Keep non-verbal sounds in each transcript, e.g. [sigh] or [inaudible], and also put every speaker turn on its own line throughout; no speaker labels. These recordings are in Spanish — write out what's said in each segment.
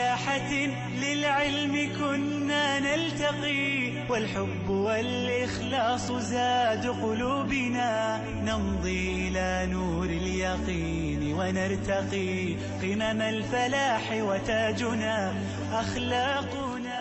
ساحة للعلم كنا نلتقي والحب والإخلاص زاد قلوبنا نمضي إلى نور اليقين ونرتقي قمم الفلاح وتاجنا أخلاقنا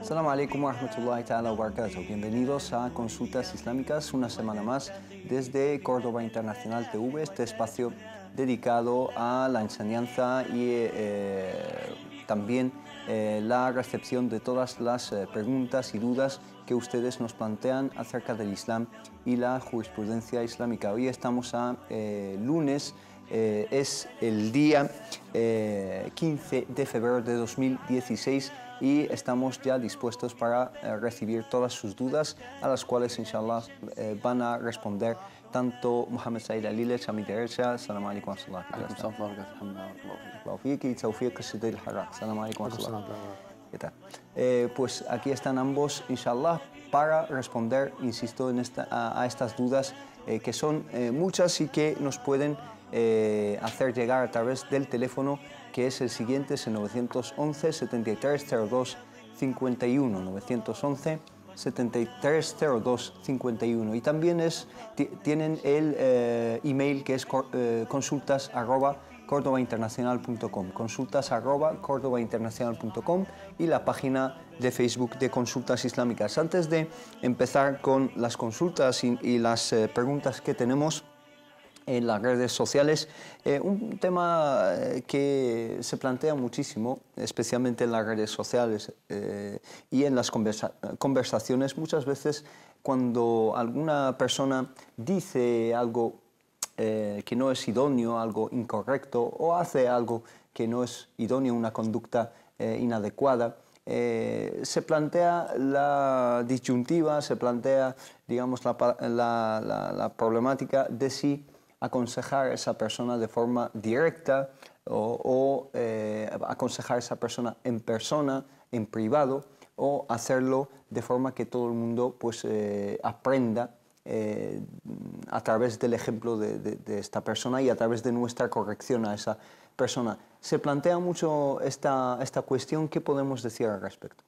السلام عليكم ورحمة الله تعالى وبركاته Bienvenidos a Consultas Islámicas una semana más desde Córdoba Internacional TV, este espacio dedicado a la enseñanza y eh, eh, también eh, la recepción de todas las preguntas y dudas que ustedes nos plantean acerca del Islam y la jurisprudencia islámica. Hoy estamos a lunes, es el día 15 de febrero de 2016 y estamos ya dispuestos para recibir todas sus dudas a las cuales, inshallah, van a responder tanto Mohamed Said عليلة شاميد عرشة السلام عليكم ورحمة الله وبركاته. عليكم السلام ورحمة الله فيك توفيق السلام ¿Qué tal? Eh, pues aquí están ambos, inshallah, para responder, insisto, en esta, a, estas dudas eh, que son eh, muchas y que nos pueden eh, hacer llegar a través del teléfono que es el siguiente, es el 911 7302 51 911 730251 y también es, tienen el eh, email que es eh, consultas arroba consultas arroba y la página de Facebook de Consultas Islámicas. Antes de empezar con las consultas y, las eh, preguntas que tenemos, en las redes sociales. Eh, un tema eh, que se plantea muchísimo, especialmente en las redes sociales eh, y en las conversaciones, muchas veces cuando alguna persona dice algo que no es idóneo, algo incorrecto, o hace algo que no es idóneo, una conducta inadecuada, se plantea la disyuntiva, se plantea, digamos, la problemática de si aconsejar a esa persona de forma directa o, eh, aconsejar a esa persona en persona, en privado, o hacerlo de forma que todo el mundo pues, eh, aprenda eh, a través del ejemplo de, de, esta persona y a través de nuestra corrección a esa persona. Se plantea mucho esta, esta cuestión, ¿qué podemos decir al respecto?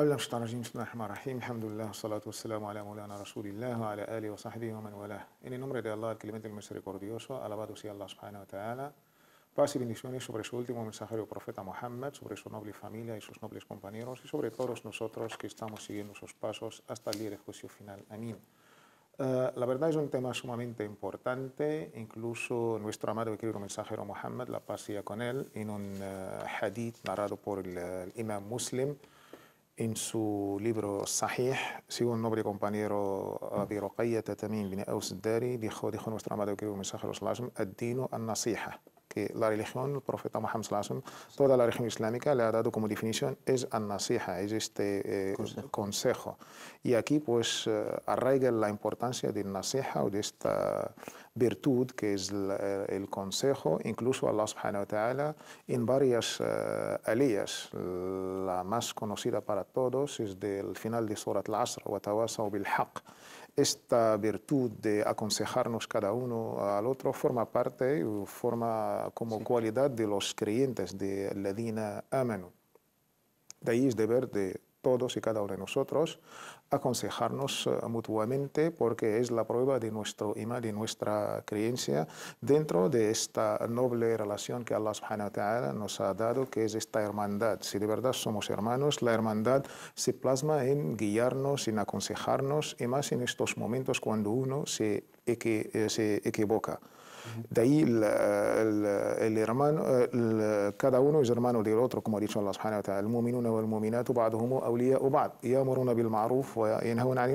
Alhamdulillah, salatu wassalamu ala rasulillah, ala alihi wa sahbihi wa man En el nombre de Allah, el clemente, el misericordioso, alabado sea Allah subhanahu wa ta'ala. Paz y bendiciones sobre su último mensajero profeta Muhammad, sobre su noble familia y sus nobles compañeros, y sobre todos nosotros que estamos siguiendo sus pasos hasta el día del juicio final. Amén. Uh, la verdad es un tema sumamente importante, incluso nuestro amado y querido mensajero Muhammad, la paz sea con él, en un eh, hadith narrado por el, eh, el imam muslim, en su libro Sahih, sigo un noble compañero Abi eh, Ruqayyat también bin Aus Dari, dijo, dijo nuestro amado querido mensajero Sallallahu ad dino An-Nasiha, que la religión, el profeta Muhammad Sallallahu toda la religión islámica le ha dado como definición es An-Nasiha, es este eh, consejo. Y aquí pues eh, arraiga la importancia de Nasiha o de esta virtud que es el consejo, incluso Allah subhanahu wa ta'ala, en varias eh, alías. La más conocida para todos es del final de Surat al-Asr, bil esta virtud de aconsejarnos cada uno al otro forma parte, forma como cualidad de los creyentes de la dina Amanu. De ahí es deber de todos y cada uno de nosotros, aconsejarnos eh, mutuamente porque es la prueba de nuestro imán, de nuestra creencia dentro de esta noble relación que Allah subhanahu nos ha dado, que es esta hermandad. Si de verdad somos hermanos, la hermandad se plasma en guiarnos, en aconsejarnos y más en estos momentos cuando uno se eh, equivoca. De ahí el, el, hermano, eh, cada uno es hermano del otro, como ha dicho Allah subhanahu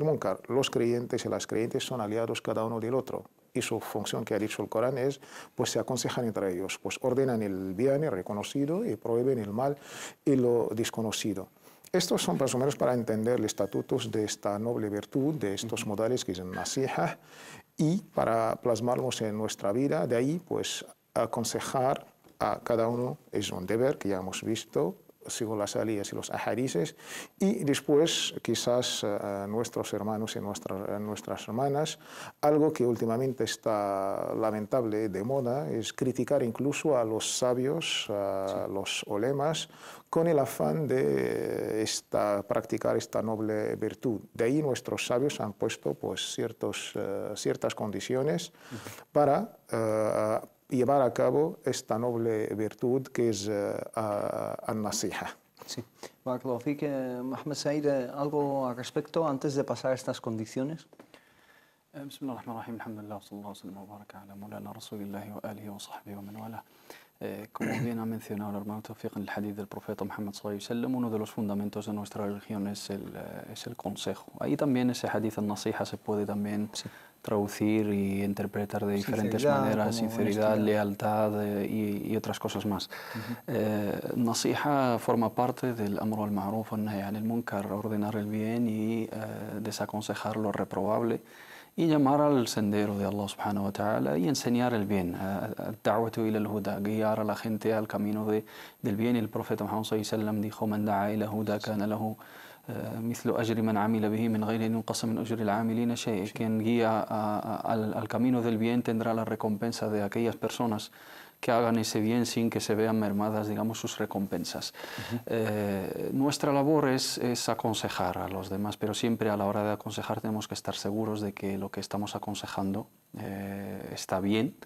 wa Los creyentes y las creyentes son aliados cada uno del otro y su función que ha dicho el Corán es, pues se aconsejan entre ellos, pues ordenan el bien el reconocido y prohíben el mal y lo desconocido. Estos son más o menos para entender los estatutos de esta noble virtud, de estos modales que es el Nasiha, y para plasmarlos en nuestra vida. De ahí, pues, aconsejar a cada uno es un deber que ya hemos visto, según las alías y los ajarices, y después quizás eh, nuestros hermanos y nuestras, hermanas. Algo que últimamente está lamentable de moda es criticar incluso a los sabios, a los olemas, con el afán de esta, practicar esta noble virtud. De ahí nuestros sabios han puesto pues, ciertos, uh, ciertas condiciones uh -huh. para uh, llevar a cabo esta noble virtud que es eh, al-Nasiha. Sí.
Barakallahu que Mohamed Said, ¿algo al respecto antes de pasar a estas condiciones?
Bismillahirrahmanirrahim, الله wa sallallahu الحمد لله وصلى الله وسلم وبارك على wa رسول الله وآله وصحبه ومن والاه eh, como bien ha mencionado el hermano en el hadith del profeta Muhammad sallam, uno de los fundamentos de nuestra religión es el, eh, es el consejo. Ahí también ese hadith al-Nasiha se puede también traducir y interpretar de diferentes maneras, sinceridad, lealtad eh, y, otras cosas más. Uh forma parte del amor al-ma'ruf, al-nahy al-munkar, ordenar el bien y desaconsejar lo reprobable. إلى مرة السندير رضي الله سبحانه وتعالى ين سنيار البين الدعوة إلى الهدى قيار الأخنتي الكامينو دي البين البروفيت محمد صلى الله عليه وسلم دي خو من دعا إلى هدى كان له آه، مثل أجر من عمل به من غير أن ينقص من أجر العاملين شيء. كان هي الكامينو al camino del bien tendrá la recompensa de aquellas personas que hagan ese bien sin que se vean mermadas, digamos, sus recompensas. Eh, nuestra labor es, aconsejar a los demás, pero siempre a la hora de aconsejar tenemos que estar seguros de que lo que estamos aconsejando eh, está bien.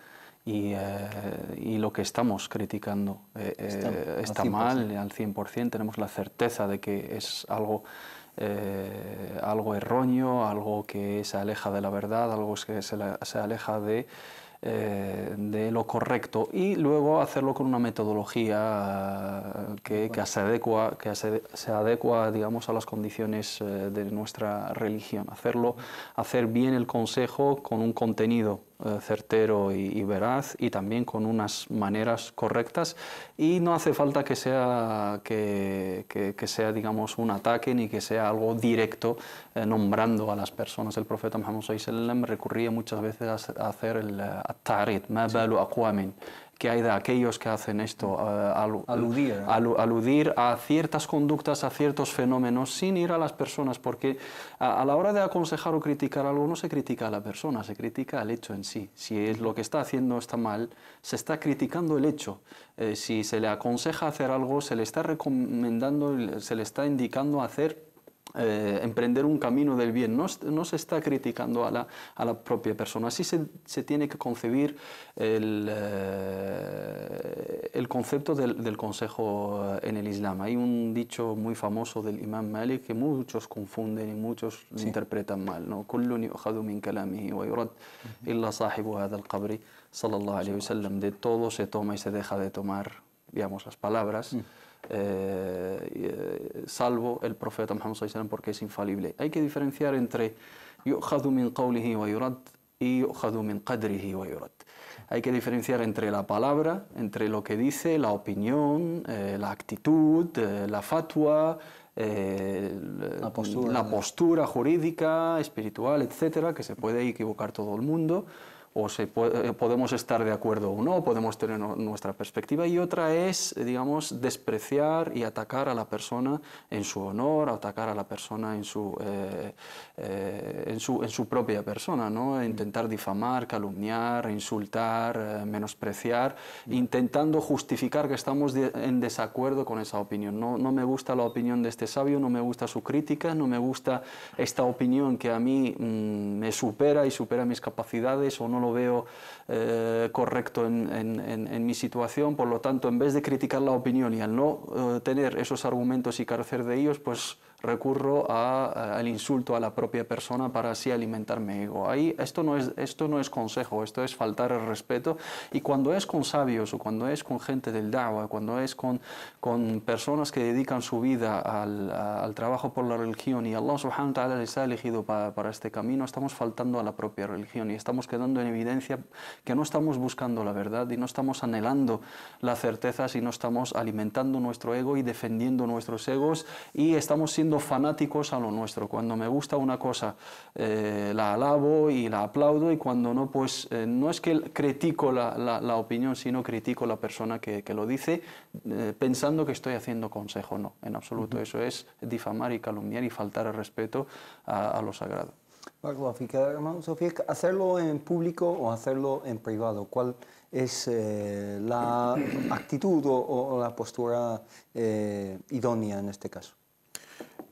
Eh, y, lo que estamos criticando está, mal al 100%, tenemos la certeza de que es algo algo erróneo, algo que se aleja de la verdad, algo que se aleja de eh, de lo correcto y luego hacerlo con una metodología eh, que, se adecua, que digamos, a las condiciones eh, de nuestra religión. Hacerlo, hacer bien el consejo con un contenido eh, certero y, veraz y también con unas maneras correctas y no hace falta que sea, que, sea digamos, un ataque ni que sea algo directo eh, nombrando a las personas. El profeta Muhammad recurría muchas veces a hacer el eh, ta'rit, ma balu que hay de aquellos que hacen esto, mm. eh, aludir, a ciertas conductas, a ciertos fenómenos, sin ir a las personas, porque a, la hora de aconsejar o criticar algo no se critica a la persona, se critica al hecho en sí. Si es lo que está haciendo está mal, se está criticando el hecho. Eh, si se le aconseja hacer algo, se le está recomendando, se le está indicando hacer eh, emprender un camino del bien. No, se está criticando a la, propia persona. Así se, tiene que concebir el, eh, concepto del, consejo eh, en el Islam. Hay un dicho muy famoso del imán Malik que muchos confunden y muchos interpretan mal. ¿no? De todo se toma y se deja de tomar digamos, las palabras. Mm. Eh, eh, salvo el profeta Muhammad porque es infalible. Hay que diferenciar entre yu'khadu min qawlihi y min qadrihi Hay que diferenciar entre la palabra, entre lo que dice, la opinión, eh, la actitud, la fatwa, la postura. la, postura. jurídica, espiritual, etcétera, que se puede equivocar todo el mundo eh, podemos estar de acuerdo o no, podemos tener nuestra perspectiva, y otra es, digamos, despreciar y atacar a la persona en su honor, atacar a la persona en su, eh, eh, en su, en su propia persona, ¿no? Mm. intentar difamar, calumniar, insultar, menospreciar, mm. intentando justificar que estamos en desacuerdo con esa opinión. No, no me gusta la opinión de este sabio, no me gusta su crítica, no me gusta esta opinión que a mí mm, me supera y supera mis capacidades o no lo veo eh, correcto en, mi situación. Por lo tanto, en vez de criticar la opinión y al no eh, tener esos argumentos y carecer de ellos, pues recurro al insulto a la propia persona para así alimentar mi ego. Ahí esto no, es, esto no es consejo, esto es faltar el respeto. Y cuando es con sabios o cuando es con gente del dawa, cuando es con, con personas que dedican su vida al, al trabajo por la religión y Allah subhanahu wa ta'ala les ha elegido para, para este camino, estamos faltando a la propia religión y estamos quedando en evidencia que no estamos buscando la verdad y no estamos anhelando la certeza, sino estamos alimentando nuestro ego y defendiendo nuestros egos y estamos siendo fanáticos a lo nuestro. Cuando me gusta una cosa, eh, la alabo y la aplaudo, y cuando no, pues eh, no es que critico la, opinión, sino critico la persona que, lo dice, eh, pensando que estoy haciendo consejo. No, en absoluto. Eso es difamar y calumniar y faltar al respeto a, lo sagrado.
Sofía, hacerlo en público o hacerlo en privado, ¿cuál es la actitud o, la
postura idónea en este caso?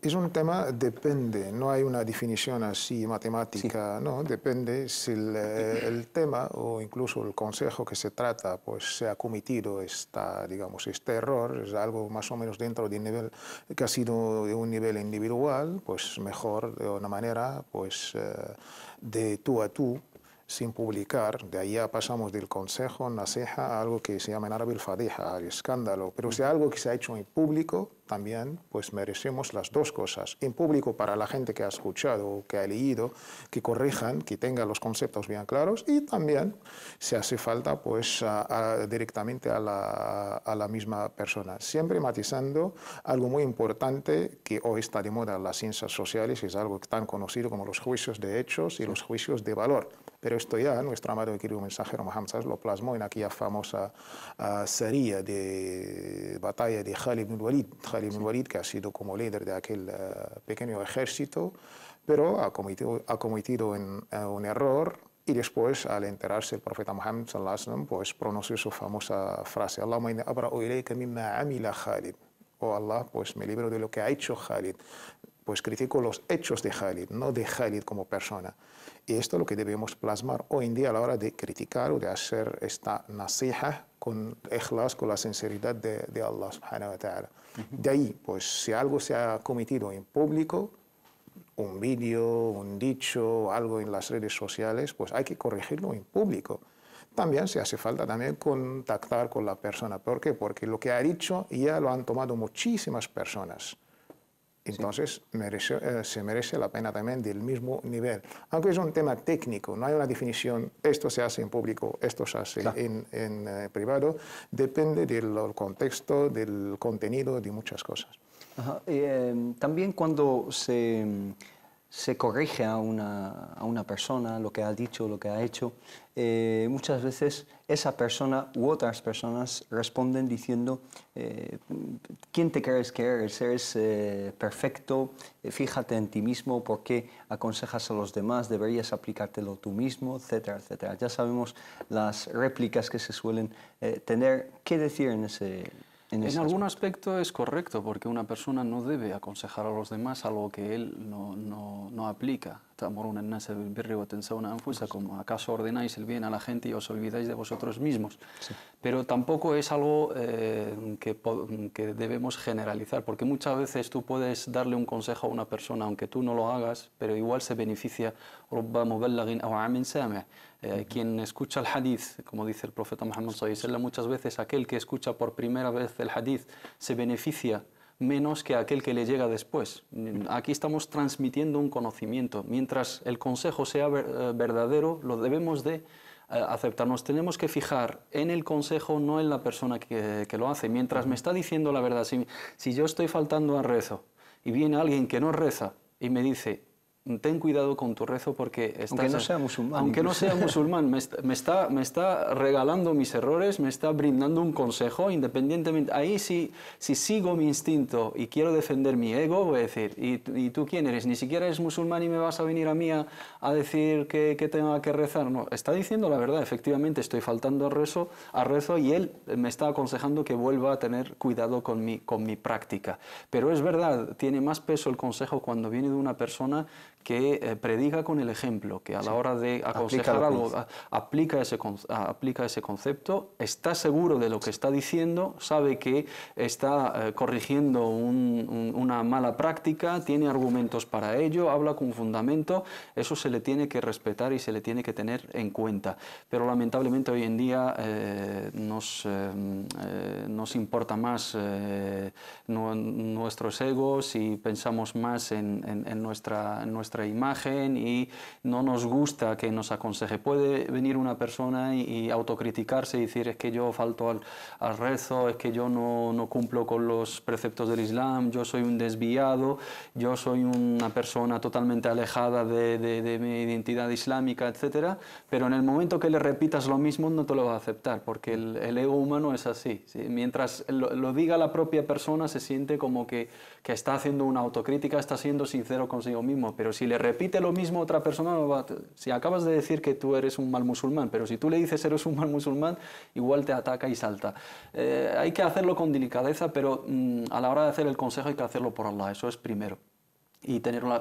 Es un tema, depende, no hay una definición así matemática, no, depende si eh, el, tema o incluso el consejo que se trata, pues se ha cometido esta, digamos, este error, es algo más o menos dentro de un nivel, que ha sido de un nivel individual, pues mejor de una manera, pues eh, de tú a tú, sin publicar. De ahí pasamos del consejo, naseja, a algo que se llama en árabe el fadija, el escándalo. Pero si algo que se ha hecho en público, también pues merecemos las dos cosas. En público para la gente que ha escuchado que ha leído, que corrijan, que tengan los conceptos bien claros y también, si hace falta, pues directamente a la, a la misma persona. Siempre matizando algo muy importante que hoy está de moda en las ciencias sociales, es algo tan conocido como los juicios de hechos y los juicios de valor pero esto ya nuestro amado y querido mensajero Muhammad Wasallam lo plasmó en aquella famosa ah, serie de batalla de Khalid ibn Walid. Khalid ibn Walid, que ha sido como líder de aquel ah, pequeño ejército, pero ha cometido, ha cometido ah, un error y después, al enterarse el profeta Muhammad, Sallallahu pues pronunció su famosa frase, Allahumma abra'u ilayka mimma Khalid. Oh Allah, pues me libro de lo que ha hecho Khalid. Pues critico los hechos de Khalid, no de Khalid como persona. Y esto es lo que debemos plasmar hoy en día a la hora de criticar o de hacer esta nasija con ikhlas, con la sinceridad de, de Allah subhanahu De ahí, pues si algo se ha cometido en público, un vídeo, un dicho, algo en las redes sociales, pues hay que corregirlo en público. También se hace falta también contactar con la persona. ¿Por qué? Porque lo que ha dicho ya lo han tomado muchísimas personas. Entonces eh, se merece la pena también del mismo nivel. Aunque es un tema técnico, no hay una definición, esto se hace en público, esto se hace en, eh, privado, depende del contexto, del contenido, de muchas cosas.
Eh, también cuando se se corrige a una, persona lo que ha dicho, lo que ha hecho, eh, muchas veces esa persona u otras personas responden diciendo, eh, ¿quién te crees que eres? ¿Eres eh, perfecto? Fíjate en ti mismo, ¿por qué aconsejas a los demás? ¿Deberías aplicártelo tú mismo? Etcétera, etcétera. Ya sabemos
las réplicas que se suelen
tener. ¿Qué decir en ese,
en, algún aspecto es correcto, porque una persona no debe aconsejar a los demás algo que él no, no, no aplica. Como acaso ordenáis el bien a la gente y os olvidáis de vosotros mismos. Pero tampoco es algo eh, que, que, debemos generalizar, porque muchas veces tú puedes darle un consejo a una persona, aunque tú no lo hagas, pero igual se beneficia eh, quien escucha el hadith, como dice el profeta Muhammad Wasallam, muchas veces aquel que escucha por primera vez el hadith se beneficia menos que aquel que le llega después. Aquí estamos transmitiendo un conocimiento. Mientras el consejo sea eh, verdadero, lo debemos de eh, aceptar. Nos tenemos que fijar en el consejo, no en la persona que, lo hace. Mientras me está diciendo la verdad, si, si yo estoy faltando a rezo y viene alguien que no reza y me dice, ten cuidado con tu rezo porque aunque no sea musulmán aunque no sea musulmán me está, me está, regalando mis errores me está brindando un consejo independientemente ahí sí si sigo mi instinto y quiero defender mi ego voy a decir y, tú quién eres ni siquiera eres musulmán y me vas a venir a mí a, decir que, que, tenga que rezar no está diciendo la verdad efectivamente estoy faltando a rezo al rezo y él me está aconsejando que vuelva a tener cuidado con mi con mi práctica pero es verdad tiene más peso el consejo cuando viene de una persona que prediga eh, predica con el ejemplo, que a la hora de aconsejar algo, aplica, ese, aplica ese concepto, está seguro de lo que está diciendo, sabe que está eh, corrigiendo una mala práctica, tiene argumentos para ello, habla con fundamento, eso se le tiene que respetar y se le tiene que tener en cuenta. Pero lamentablemente hoy en día eh, nos, nos importa más nuestros egos y pensamos más en, en, nuestra, en nuestra imagen y no nos gusta que nos aconseje. Puede venir una persona y, autocriticarse y decir es que yo falto al, rezo, es que yo no, no, cumplo con los preceptos del Islam, yo soy un desviado, yo soy una persona totalmente alejada de, de, mi identidad islámica, etc. Pero en el momento que le repitas lo mismo no te lo va a aceptar porque el, ego humano es así. Mientras lo diga la propia persona se siente como que que está haciendo una autocrítica, está siendo sincero consigo mismo, pero si le repite lo mismo a otra persona, si acabas de decir que tú eres un mal musulmán, pero si tú le dices eres un mal musulmán, igual te ataca y salta. Eh, hay que hacerlo con delicadeza, pero mm, a la hora de hacer el consejo hay que hacerlo por Allah, eso es primero y tener la,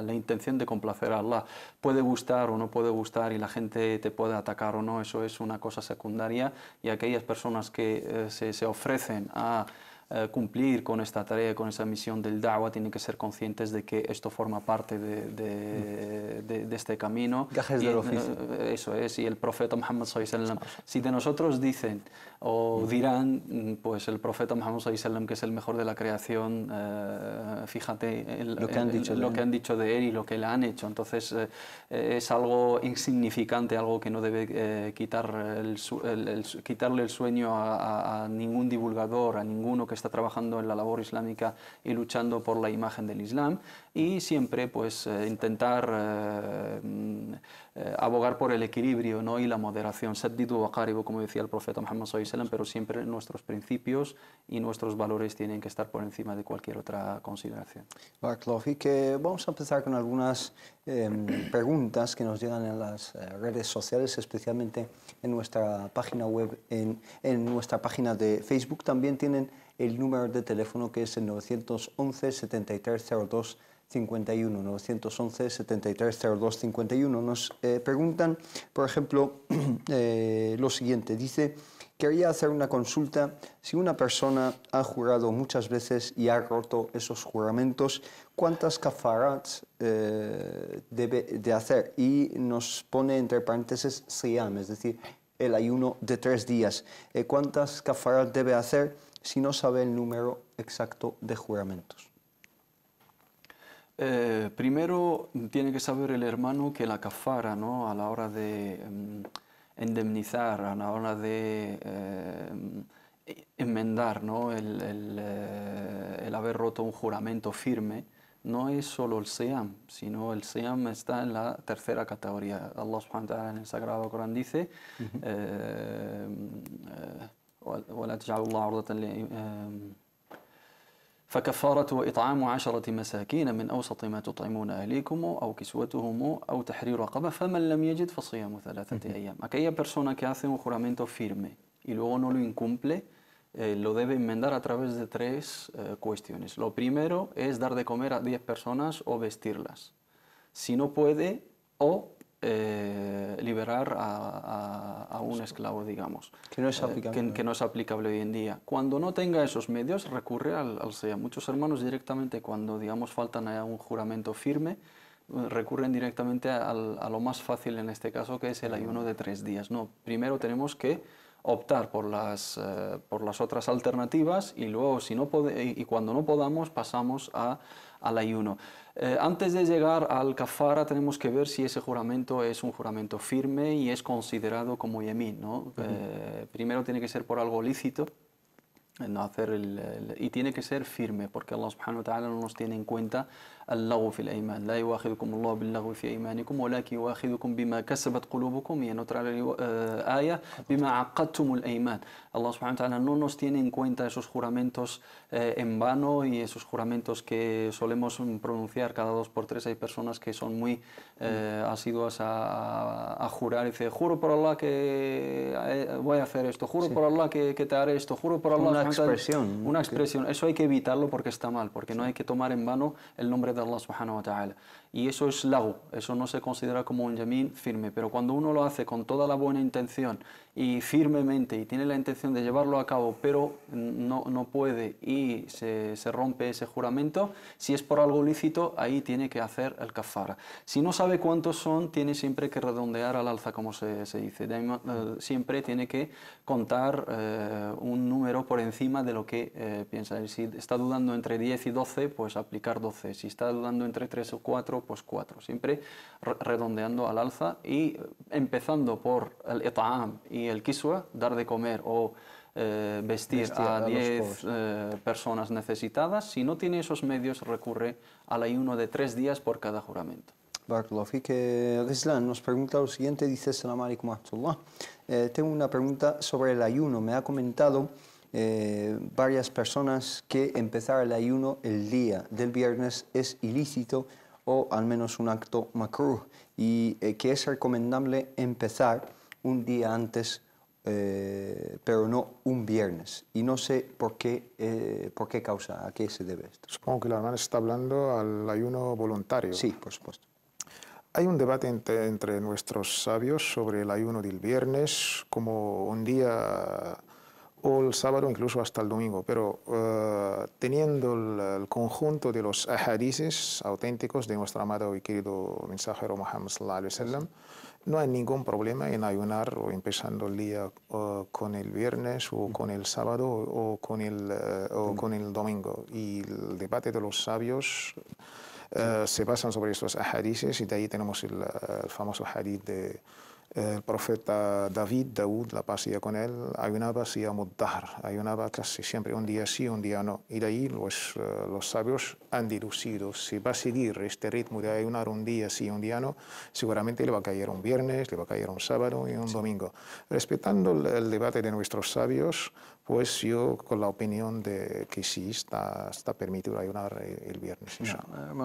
la, intención de complacer a Allah. Puede gustar o no puede gustar y la gente te puede atacar o no, eso es una cosa secundaria y aquellas personas que eh, se, se, ofrecen a eh, cumplir con esta tarea, con esa misión del da'wah, tienen que ser conscientes de que esto forma parte de, mm. este camino. Gajes eh, Eso es, y el profeta Muhammad Wasallam. si de nosotros dicen o mm. dirán, mm, pues el profeta Muhammad Wasallam, que es el mejor de la creación, eh, fíjate lo, que han, dicho de él y lo que le han hecho. Entonces es algo insignificante, algo que no debe quitar quitarle el sueño a, ningún divulgador, a ninguno que esté está trabajando en la labor islámica y luchando por la imagen del Islam y siempre pues eh, intentar eh, mm, eh, abogar por el equilibrio ¿no? y la moderación, saddidu wa como decía el profeta Muhammad wasallam, pero siempre nuestros principios y nuestros valores tienen que estar por encima de cualquier otra consideración.
Y que eh, vamos a empezar con algunas eh, [coughs] preguntas que nos llegan en las redes sociales, especialmente en nuestra página web, en, en nuestra página de Facebook también tienen el número de teléfono que es el 911 7302 51, 911 7302 51. Nos eh, preguntan, por ejemplo, [clears throat] eh, lo siguiente. Dice, quería hacer una consulta. Si una persona ha jurado muchas veces y ha roto esos juramentos, ¿cuántas kafarats eh, debe de hacer? Y nos pone entre paréntesis siam... es decir, el ayuno de tres días. ¿Cuántas kafarats debe hacer? si no sabe el número exacto de juramentos?
Eh, primero tiene que saber el hermano que la cafara, ¿no? A la hora de em, indemnizar, a la hora de eh, enmendar, ¿no? Eh, el, haber roto un juramento firme. No es solo el SEAM, sino el SEAM está en la tercera categoría. Allah subhanahu wa en el Sagrado Corán dice, ولا تجعلوا الله عرضة ل فكفارة إطعام عشرة مساكين من أوسط ما تطعمون أهليكم أو كسوتهم أو تحرير رقبة فمن لم يجد فصيام ثلاثة أيام aquella persona que hace un juramento firme y luego no lo incumple eh, lo debe enmendar a través de tres eh, cuestiones lo primero es dar de comer a 10 personas o vestirlas si no puede o Eh, liberar a, un esclavo, digamos. Eh, que no, es aplicable. hoy en día. Cuando no tenga esos medios, recurre al, Muchos hermanos directamente, cuando digamos faltan a un juramento firme, recurren directamente a lo más fácil en este caso, que es el ayuno de tres días. No, primero tenemos que optar por las, eh, por las otras alternativas y luego, si no y, y cuando no podamos, pasamos al ayuno. Eh, antes de llegar al kafara tenemos que ver si ese juramento es un juramento firme y es considerado como yemín. Eh, primero tiene que ser por algo lícito no hacer y tiene que ser firme porque Allah subhanahu no nos tiene en cuenta Allah no nos tiene en cuenta esos juramentos eh, en vano y esos juramentos que solemos pronunciar cada dos por tres hay personas que son muy eh, asiduas a, jurar y dice juro por Allah que eh, voy a hacer esto juro por Allah que, que te haré esto juro por Allah una expresión una expresión eso hay que evitarlo porque está mal porque no hay que tomar en vano el nombre عند الله سبحانه وتعالى y eso es lago, eso no se considera como un yamín firme, pero cuando uno lo hace con toda la buena intención y firmemente y tiene la intención de llevarlo a cabo, pero no, no puede y se, rompe ese juramento, si es por algo lícito, ahí tiene que hacer el kafara. Si no sabe cuántos son, tiene siempre que redondear al alza, como se, dice, eh, siempre tiene que contar eh, un número por encima de lo que eh, piensa. Si está dudando entre 10 y 12, pues aplicar 12, si está dudando entre 3 o 4, pues cuatro, siempre redondeando al alza y eh, empezando por el it'am y el kiswa, dar de comer o eh, vestir, a 10 eh, personas necesitadas. Si no tiene esos medios, recurre al ayuno de tres días por cada juramento.
Barakallahu que Rizlan nos pregunta lo siguiente, dice Salam alaikum eh, Tengo una pregunta sobre el ayuno. Me ha comentado varias personas que empezar el ayuno el día del viernes es ilícito o al menos un acto macrú, y eh, que es recomendable empezar un día antes, eh, pero no un viernes. Y no sé por qué,
eh, por qué causa, a qué se debe esto. Supongo que la hermana está hablando al ayuno voluntario. Sí, por supuesto. Hay un debate entre nuestros sabios sobre el ayuno del viernes como un día o el sábado, incluso hasta el domingo, pero eh, teniendo el, conjunto de los hadices auténticos de nuestro amado y querido mensajero Muhammad sallallahu no hay ningún problema en ayunar o empezando el día eh, con el viernes o con el sábado o, con, el, eh, o mm. con el domingo. Y el debate de los sabios se basan sobre estos hadices y de ahí tenemos el, famoso hadith de el profeta David, Daud, la paz con él, ayunaba hay mudar, ayunaba casi siempre, un día sí, un día no. Y de ahí los, pues, eh, los sabios han deducido, si va a seguir este ritmo de ayunar un día sí, un día no, seguramente le va a caer un viernes, le va a caer un sábado y un domingo. Respetando el debate de nuestros sabios, pues yo con la opinión de que sí está, permitido ayunar el viernes. No,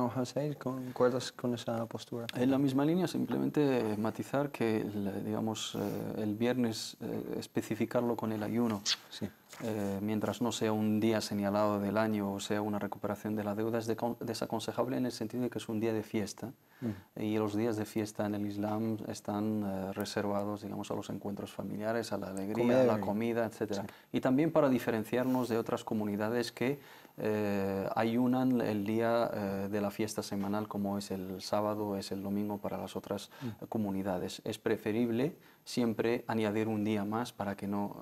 eh, vamos ¿concuerdas
con esa postura?
En la misma línea, simplemente matizar que el, eh, digamos, eh, el viernes especificarlo con el ayuno, mientras no sea un día señalado del año o sea una recuperación de la deuda, es desaconsejable en el sentido de que es un día de fiesta y los días de fiesta en el Islam están eh, reservados, digamos, a los encuentros familiares, a la alegría, a la comida, etc. Y también para diferenciarnos de otras comunidades que eh, ayunan el día eh, de la fiesta semanal, como es el sábado, es el domingo para las otras mm. comunidades. Es preferible siempre añadir un día más para que no eh,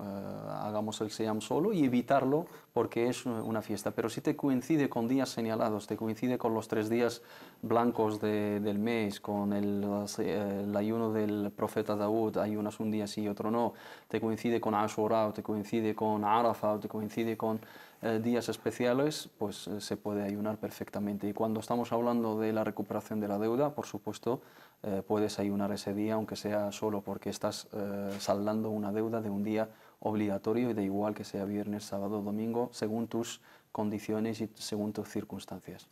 hagamos el seyam solo y evitarlo porque es eh, una fiesta. Pero si te coincide con días señalados, te coincide con los tres días blancos del mes, con eh, el, ayuno del profeta Daud, ayunas un día sí y otro no, te coincide con Ashura, o te coincide con Arafat, te coincide con eh, días especiales, pues eh, se puede ayunar perfectamente. Y cuando estamos hablando de la recuperación de la deuda, por supuesto, eh, puedes ayunar ese día, aunque sea solo porque estás saldando una deuda de un día obligatorio y de igual que sea viernes, sábado, domingo, según tus condiciones y según tus circunstancias.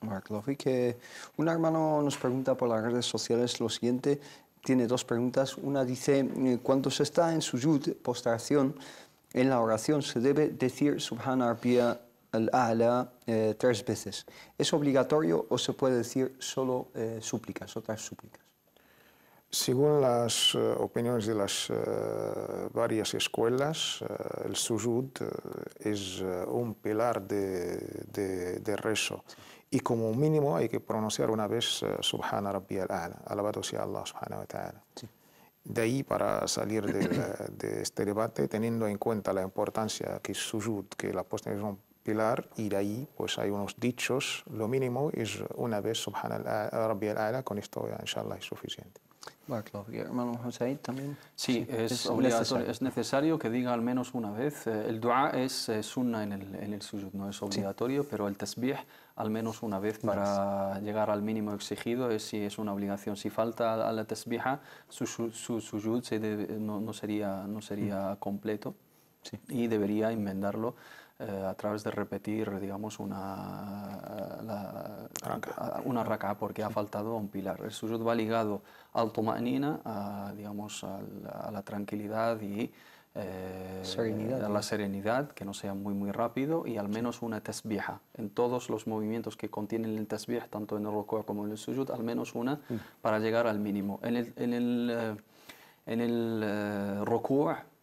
Mark que un hermano nos pregunta por las redes sociales lo siguiente, tiene dos preguntas. Una dice, ¿cuánto se está en su yud, postración, en la oración se debe decir Subhana al-A'la eh, tres veces. ¿Es obligatorio o se puede decir solo
eh, súplicas, otras súplicas? Según las eh, opiniones de las varias escuelas, el sujud es un pilar de, rezo. Y como mínimo hay que pronunciar una vez Subhana Rabbi al-A'la, alabado sea Allah subhanahu wa ta'ala. De ahí, para salir [clears throat] de, este debate, teniendo en cuenta la importancia que sujud, que la post es un pilar, y de ahí pues hay unos dichos, lo mínimo es una vez, subhanallah, Rabbi al con esto, inshallah, es suficiente
hermano también.
Sí, es, es necesario. que diga al menos una vez. Eh, el dua es sunna en el, en el sujud, no es obligatorio, pero el tasbih al menos una vez para llegar al mínimo exigido es, si es una obligación. Si falta a la tasbiha, su, su, no, sería, no sería mm. completo y debería enmendarlo eh, a través de repetir, digamos, una, eh, Raca. una porque ha faltado un pilar. El sujud va ligado al tumanina, a, digamos, a la, tranquilidad y eh, a la serenidad, que no sea muy muy rápido, y al menos una tesbija. En todos los movimientos que contienen el tasbih, tanto en el rukua como en el sujud, al menos una mm. para llegar al mínimo. En el, en el, en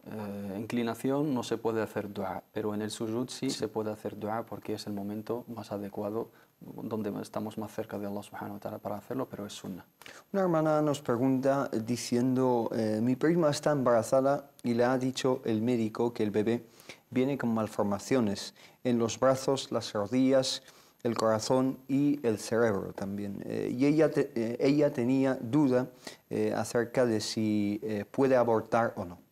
eh, inclinación no se puede hacer dua, pero en el surrut sí, se puede hacer dua porque es el momento más adecuado donde estamos más cerca de Allah subhanahu wa para hacerlo, pero es sunnah.
Una hermana nos pregunta diciendo, eh, mi prima está embarazada y le ha dicho el médico que el bebé viene con malformaciones en los brazos, las rodillas, el corazón y el cerebro también. Eh, y ella, ella tenía duda acerca de si puede abortar o no.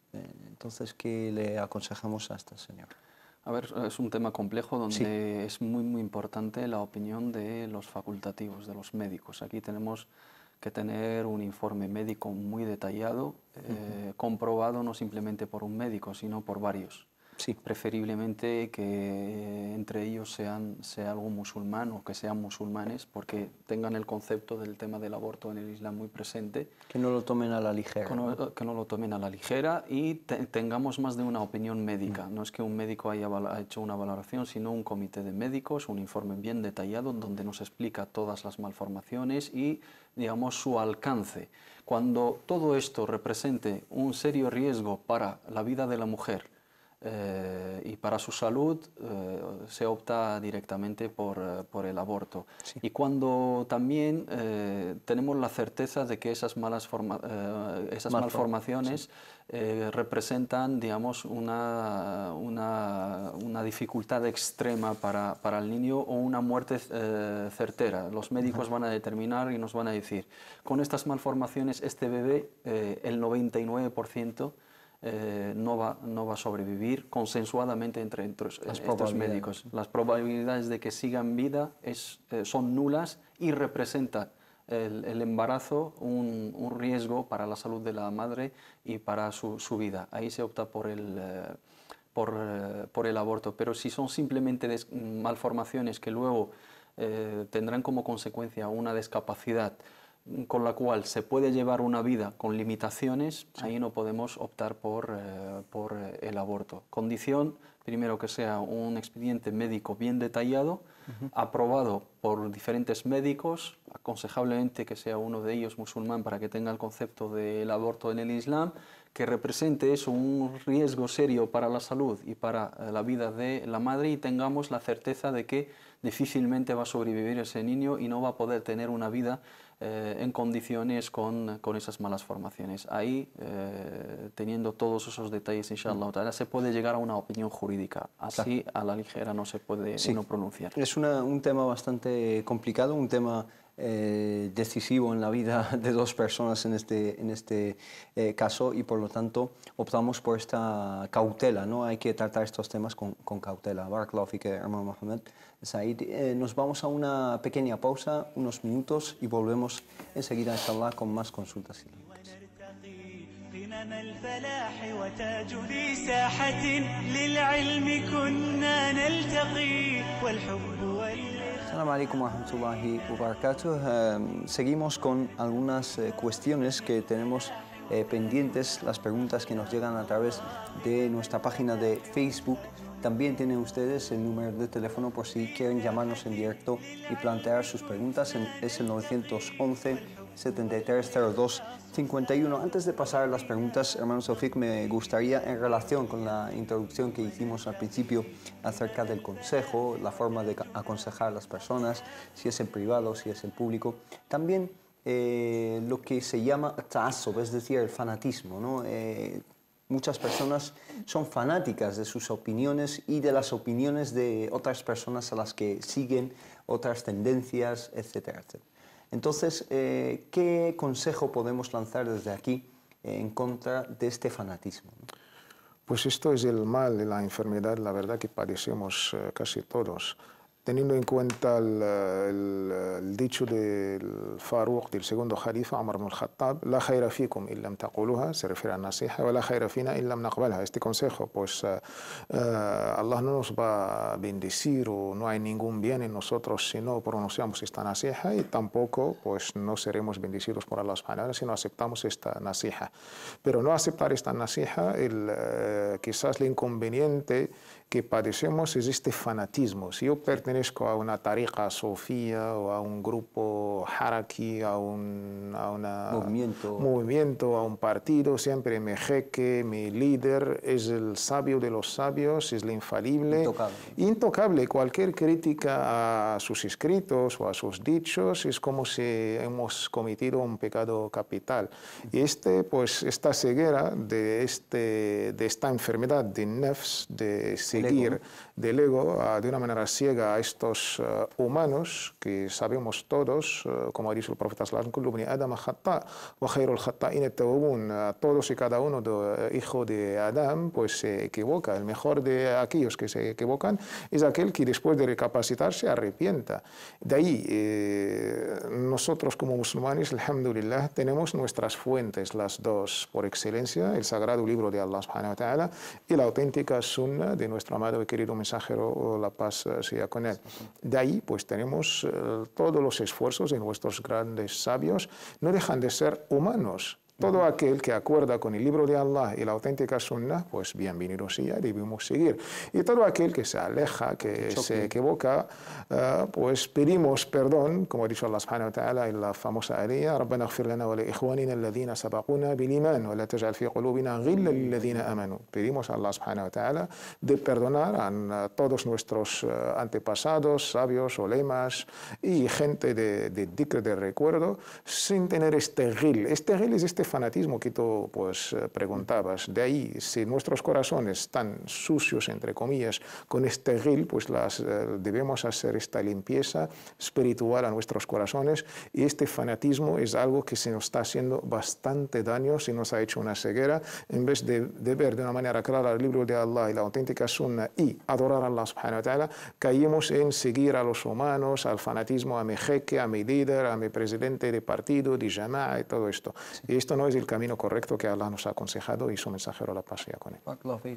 Entonces, ¿qué le aconsejamos a esta señora?
A ver, es un tema complejo donde es muy, muy importante la opinión de los facultativos, de los médicos. Aquí tenemos que tener un informe médico muy detallado, eh, comprobado no simplemente por un médico, sino por varios. Sí, preferiblemente que entre ellos sean, sea algo musulmán o que sean musulmanes, porque tengan el concepto del tema del aborto en el Islam muy presente. Que no lo tomen a la ligera. Que no, lo tomen a la ligera y tengamos más de una opinión médica. Mm. No es que un médico haya hecho una valoración, sino un comité de médicos, un informe bien detallado donde nos explica todas las malformaciones y, digamos, su alcance. Cuando todo esto represente un serio riesgo para la vida de la mujer, eh, y para su salud eh, se opta directamente por, eh, por el aborto. Y cuando también tenemos la certeza de que esas, malas esas malformaciones representan digamos, una, una, una dificultad extrema para, para, el niño o una muerte certera. Los médicos van a determinar y nos van a decir, con estas malformaciones este bebé, el 99% eh, no, va, a sobrevivir consensuadamente entre, entre Las médicos. Las probabilidades de que sigan vida eh, son nulas y representa el, embarazo un, riesgo para la salud de la madre y para su, vida. Ahí se opta eh, por el... aborto, pero si son simplemente malformaciones que luego tendrán como consecuencia una discapacidad con la cual se puede llevar una vida con limitaciones, ahí no podemos optar por, eh, eh, el aborto. Condición, primero que sea un expediente médico bien detallado, aprobado por diferentes médicos, aconsejablemente que sea uno de ellos musulmán para que tenga el concepto del aborto en el Islam, que represente eso un riesgo serio para la salud y para eh, la vida de la madre y tengamos la certeza de que difícilmente va a sobrevivir ese niño y no va a poder tener una vida eh, en condiciones con, con, esas malas formaciones. Ahí, eh, teniendo todos esos detalles, inshallah, se puede llegar a una opinión jurídica. Así, a la ligera, no se puede sino pronunciar.
Es un tema bastante complicado, un tema eh, decisivo en la vida [laughs] de dos personas en este, en este caso y por lo tanto optamos por esta cautela. ¿no? Hay que tratar estos temas con, con cautela. y hermano Mohamed. Pues eh, nos vamos a una pequeña pausa, unos minutos, y volvemos enseguida, inshallah, con más consultas. Em, seguimos con algunas eh, cuestiones que tenemos eh, pendientes, las preguntas que nos llegan a través de nuestra página de Facebook. También tienen ustedes el número de teléfono por si quieren llamarnos en directo y plantear sus preguntas. Es el 911-7302-51. Antes de pasar a las preguntas, hermano Sofik, me gustaría, en relación con la introducción que hicimos al principio acerca del consejo, la forma de aconsejar a las personas, si es en privado, si es en público, también eh, lo que se llama taso, es decir, el fanatismo, ¿no? Eh, Muchas personas son fanáticas de sus opiniones y de las opiniones de otras personas a las que siguen, otras tendencias, etc. Entonces,
eh, ¿qué consejo podemos lanzar desde aquí en contra de este fanatismo? Pues esto es el mal, la enfermedad, la verdad que padecemos eh, casi todos teniendo en cuenta el, dicho del Faruq, del segundo Jalifa, amar ibn al-Khattab, la khaira fikum illam taquluha, se refiere a Nasiha, o la khaira fina illam naqbalha. Este consejo, pues eh, eh, Allah no nos va a bendecir o no hay ningún bien en nosotros si no pronunciamos esta Nasiha y tampoco pues no seremos bendecidos por Allah subhanahu si no aceptamos esta Nasiha. Pero no aceptar esta Nasiha, el, eh, quizás el inconveniente que padecemos es este fanatismo. Si yo pertenezco a una tariqa sofía o a un grupo haraki, a un a movimiento. a un partido, siempre me jeque, mi líder es el sabio de los sabios, es el infalible, intocable. Cualquier crítica a sus escritos o a sus dichos es como si hemos cometido un pecado capital. Y este, pues, esta ceguera de, este, de esta enfermedad de nefs, de del ego ah, de una manera ciega a estos eh, humanos que sabemos todos, como eh, como dice el profeta Adam todos y cada uno de, eh, hijo de Adam pues se equivoca. El mejor de aquellos que se equivocan es aquel que después de recapacitar se arrepienta. De ahí, nosotros como musulmanes, alhamdulillah, tenemos nuestras fuentes, las dos por excelencia, el sagrado libro de Allah subhanahu wa ta'ala y la auténtica sunna de nuestra amado y querido mensajero, la paz eh, sea con él. De ahí, pues tenemos eh, todos los esfuerzos de nuestros grandes sabios, no dejan de ser humanos, todo aquel que acuerda con el libro de Allah y la auténtica sunna, pues bienvenido sea, debimos seguir. Y todo aquel que se aleja, que se equivoca, eh, pues pedimos perdón, como dijo Allah subhanahu wa ta'ala en la famosa wa ربنا اغفر لنا ولإخواننا الذين سبقونا بالإيمان ولا تجعل في gil ladina amanu." Pedimos a Allah subhanahu wa ta'ala de perdonar a todos nuestros eh, antepasados, sabios, olemas y gente de, de de recuerdo, sin tener este gil. Este gil es este fanatismo que tú pues, eh, preguntabas, de ahí, si nuestros corazones están sucios, entre comillas, con este grill pues las, eh, debemos hacer esta limpieza espiritual a nuestros corazones y este fanatismo es algo que se nos está haciendo bastante daño, se nos ha hecho una ceguera, en vez de, de ver de una manera clara el libro de Allah y la auténtica sunna y adorar a Allah subhanahu wa ta'ala, caímos en seguir a los humanos, al fanatismo, a mi jeque, a mi líder, a mi presidente de partido, de Jama'a y todo esto. Y esto no es el camino correcto que Allah nos ha aconsejado y su mensajero la pasea con él.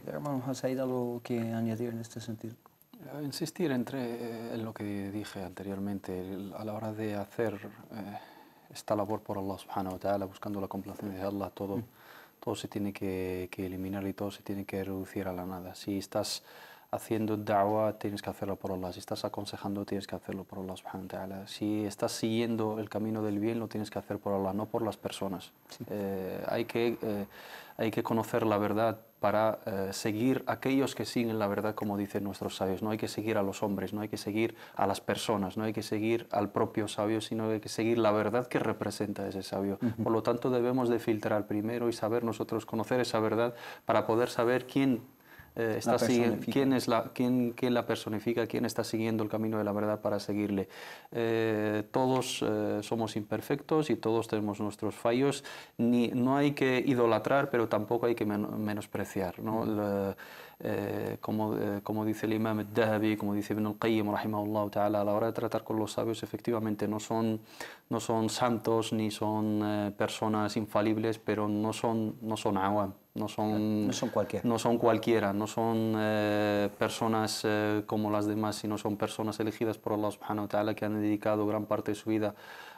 Hermano ahí ¿algo que añadir en este sentido?
Eh, insistir entre, eh, en lo que dije anteriormente, a la hora de hacer eh, esta labor por Allah subhanahu wa ta'ala, buscando la complacencia de Allah, todo, mm. todo se tiene que, que eliminar y todo se tiene que reducir a la nada. Si estás haciendo da'wah, tienes que hacerlo por Allah. Si estás aconsejando, tienes que hacerlo por Allah Si estás siguiendo el camino del bien, lo tienes que hacer por Allah, no por las personas. Eh, hay, que, eh, hay que conocer la verdad para eh, seguir aquellos que siguen la verdad, como dicen nuestros sabios. No hay que seguir a los hombres, no hay que seguir a las personas, no hay que seguir al propio sabio, sino hay que seguir la verdad que representa ese sabio. Por lo tanto, debemos de filtrar primero y saber nosotros conocer esa verdad para poder saber quién eh, quién es la, quién, la personifica, quién está siguiendo el camino de la verdad para seguirle. Eh, todos eh, somos imperfectos y todos tenemos nuestros fallos. Ni, no hay que idolatrar, pero tampoco hay que menospreciar. ¿no? como, como, dice el imam al-Dahabi, como dice Ibn al-Qayyim, a la hora de tratar con los sabios, efectivamente no son, no son santos ni son personas infalibles, pero no son, no son awam, no son, no son cualquiera. No son cualquiera, no son eh, personas eh, como las demás, sino son personas elegidas por Allah subhanahu wa ta'ala que han dedicado gran parte de su vida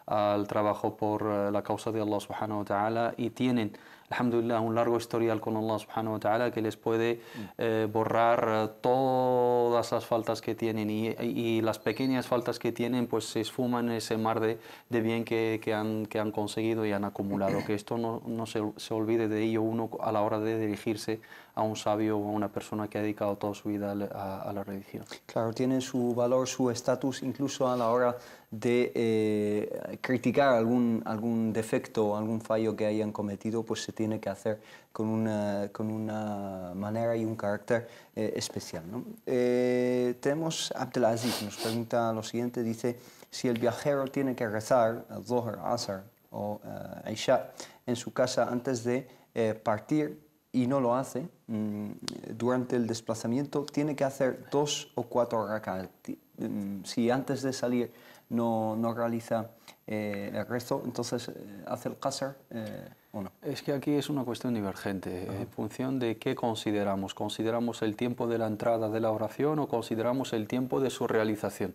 al trabajo por eh, la causa de Allah subhanahu wa ta'ala y tienen alhamdulillah, un largo historial con Allah subhanahu wa ta'ala que les puede mm. eh, borrar eh, todas las faltas que tienen y, las pequeñas faltas que tienen pues se esfuman en ese mar de, de bien que, han, que han conseguido y han acumulado. Que esto no, no se, se olvide de ello uno a la hora de dirigirse a un sabio o a una persona que ha dedicado toda su vida a, la religión. Claro, tiene
su valor, su estatus, incluso a la hora de eh, criticar algún, algún defecto o algún fallo que hayan cometido, pues se tiene que hacer con una, con una manera y un carácter eh, especial. ¿no? Eh, tenemos Abdelaziz, nos pregunta lo siguiente, dice, si el viajero tiene que rezar al Zohar, Asar o Aisha, eh, en su casa antes de eh, partir y no lo hace, mm, durante el desplazamiento tiene que hacer dos o cuatro rakat. Mm, si antes de salir no, no realiza eh, el resto, entonces eh, hace el qasr eh, o no.
Es que aquí es una cuestión divergente, en función de qué consideramos. ¿Consideramos el tiempo de la entrada de la oración o consideramos el tiempo de su realización?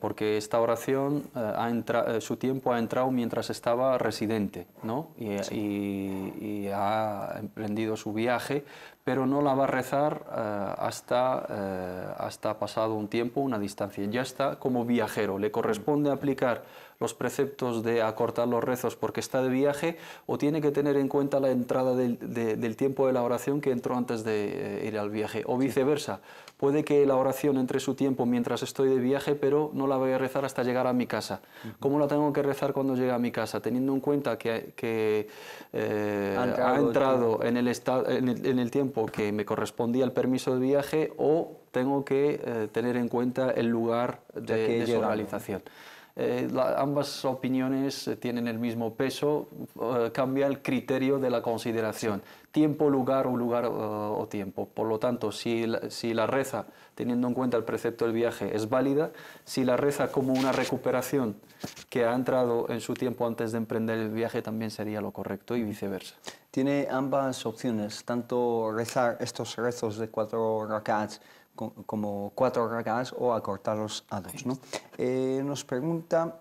porque esta oración, ha su tiempo ha entrado mientras estaba residente, ¿no? Y, ha emprendido su viaje, pero no la va a rezar hasta, hasta pasado un tiempo, una distancia. Ya está como viajero, le corresponde mm. aplicar los preceptos de acortar los rezos porque está de viaje o tiene que tener en cuenta la entrada del, tiempo de la oración que entró antes de eh, ir al viaje o viceversa. Puede que la oración entre su tiempo mientras estoy de viaje, pero no la voy a rezar hasta llegar a mi casa. ¿Cómo la tengo que rezar cuando llegue a mi casa? Teniendo en cuenta que, eh, ha entrado, en, el tiempo que me correspondía el permiso de viaje o tengo que eh, tener en cuenta el lugar de, de, realización. Eh, ambas opiniones eh, tienen el mismo peso, eh, cambia el criterio de la consideración. Tiempo, lugar o lugar o tiempo. Por lo tanto, si la, si la reza, teniendo en cuenta el precepto del viaje, es válida, si la reza como una recuperación que ha entrado en su tiempo antes de emprender el viaje, también sería lo correcto y viceversa. Tiene ambas opciones,
tanto rezar estos rezos de cuatro rakats como cuatro regadas o acortarlos a dos. ¿no? Eh, nos pregunta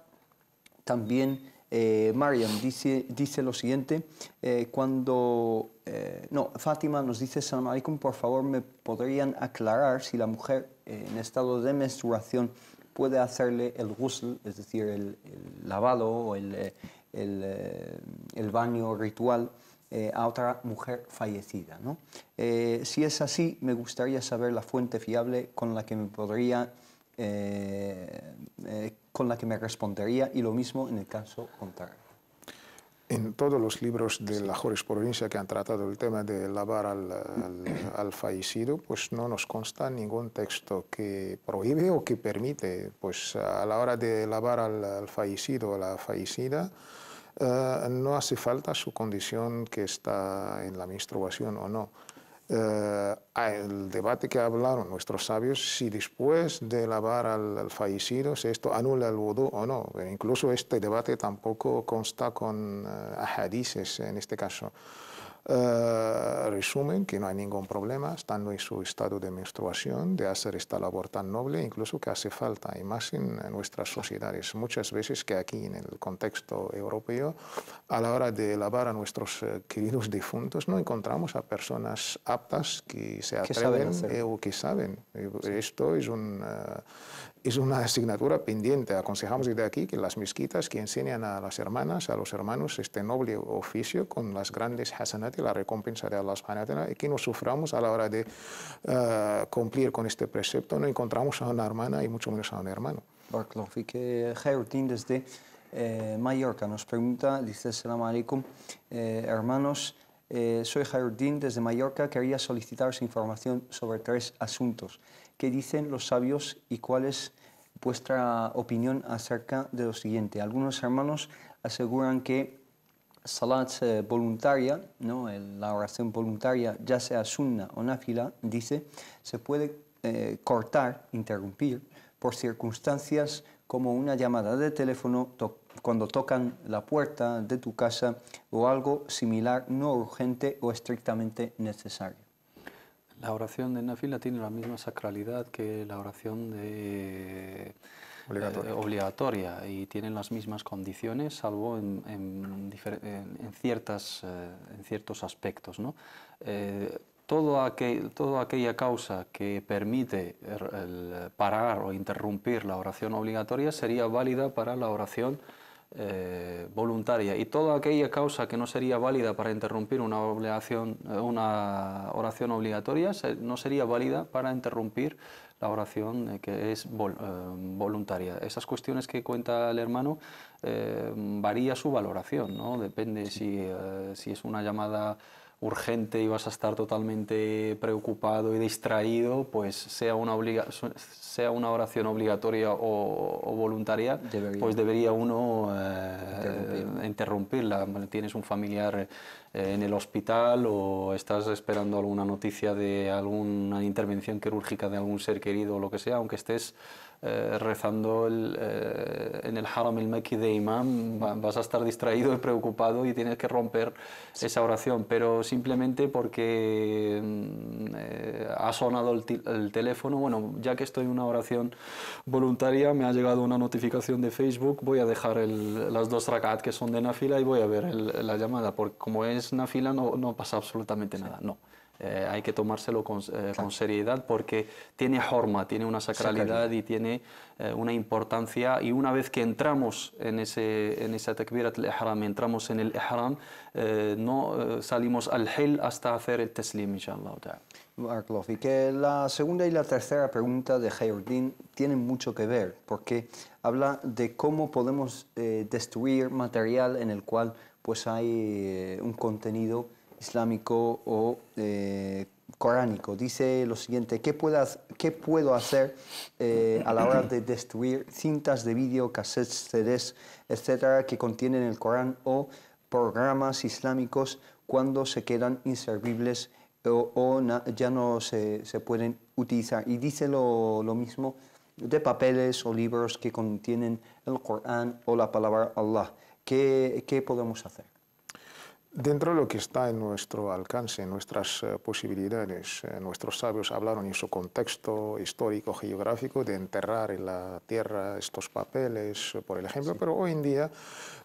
también eh, Mariam, dice, dice lo siguiente, eh, cuando, eh, no, Fátima nos dice, Salam alaikum, por favor, ¿me podrían aclarar si la mujer en estado de menstruación puede hacerle el ghusl, es decir, el, lavado o el, el, el baño ritual? Eh, a otra mujer fallecida. ¿no? Eh, si es así, me gustaría saber la fuente fiable con la que me podría, eh, con la que me respondería y lo mismo en el caso
contrario. En todos los libros de la jurisprudencia que han tratado el tema de lavar [clears throat] al, fallecido, pues no nos consta ningún texto que prohíbe o que permite, pues a la hora de lavar al, al fallecido o la fallecida, eh, no hace falta su condición que está en la menstruación o no. Eh, el debate que hablaron nuestros sabios, si después de lavar al, fallecido, si esto anula el vudú o no. Incluso este debate tampoco consta con uh, en este caso. Eh, resumen que no hay ningún problema, estando en su estado de menstruación, de hacer esta labor tan noble, incluso que hace falta, y más en, nuestras sociedades. Muchas veces que aquí, en el contexto europeo, a la hora de lavar a nuestros eh, queridos difuntos, no encontramos a personas aptas que se atreven eh, o que saben. Esto es un, es una asignatura pendiente. Aconsejamos desde aquí que las mezquitas que enseñan a las hermanas, a los hermanos, este noble oficio con las grandes hasanat y la recompensa de Allah y que nos suframos a la hora de eh, cumplir con este precepto. No encontramos a una hermana y mucho menos a un hermano. que eh, desde eh, Mallorca
nos pregunta, dice, salam alaikum, hermanos, soy Jairuddin desde Mallorca, quería solicitaros información sobre tres asuntos. ¿Qué dicen los sabios y cuál es vuestra opinión acerca de lo siguiente? Algunos hermanos aseguran que salat eh, voluntaria, ¿no? la oración voluntaria, ya sea sunna o nafila, dice, se puede eh, cortar, interrumpir, por circunstancias como una llamada de teléfono cuando tocan la puerta de tu casa o algo similar no urgente o estrictamente necesario.
La oración de Nafila tiene la misma sacralidad que la oración eh, obligatoria. y tienen las mismas condiciones, salvo en, eh, ciertos aspectos. Eh, toda aquella causa que permite er, parar o interrumpir la oración obligatoria sería válida para la oración eh, voluntaria y toda aquella causa que no sería válida para interrumpir una, eh, una oración obligatoria no sería válida para interrumpir la oración eh, que es voluntaria. Esas cuestiones que cuenta el hermano varía su valoración, ¿no? depende si, si es una llamada urgente y vas a estar totalmente preocupado y distraído, pues sea una, sea una oración obligatoria o, voluntaria, pues debería uno eh, interrumpirla. Tienes un familiar eh, en el hospital o estás esperando alguna noticia de alguna intervención quirúrgica de algún ser querido o lo que sea, aunque estés eh, rezando eh, en el Haram el Mekki de Imam, vas a estar distraído y preocupado y tienes que romper esa oración, pero simplemente porque mm, eh, ha sonado el, teléfono, bueno, ya que estoy en una oración voluntaria, me ha llegado una notificación de Facebook, voy a dejar las dos rakat que son de Nafila y voy a ver la llamada, porque como es Nafila no, no pasa absolutamente nada, no. Eh, hay que tomárselo con, eh, seriedad porque tiene forma, tiene una sacralidad, y tiene eh, una importancia. Y una vez que entramos en, ese, en esa takbirat al-ihram, entramos en el ihram, no salimos al hil hasta hacer el teslim, inshallah.
Y que la segunda y la tercera pregunta de Hayordin tienen mucho que ver, porque habla de cómo podemos destruir material en el cual pues hay un contenido islámico o eh, coránico. Dice lo siguiente, ¿qué, puedo hacer eh, a la hora de destruir cintas de vídeo, cassettes, CDs, etcétera, que contienen el Corán o programas islámicos cuando se quedan inservibles o, ya no se, pueden utilizar? Y dice lo, mismo de papeles o libros que contienen el Corán o la palabra Allah.
qué podemos hacer? Dentro de lo que está en nuestro alcance, en nuestras eh, posibilidades, eh, nuestros sabios hablaron en su contexto histórico, geográfico, de enterrar en la tierra estos papeles, eh, por el ejemplo, pero hoy en día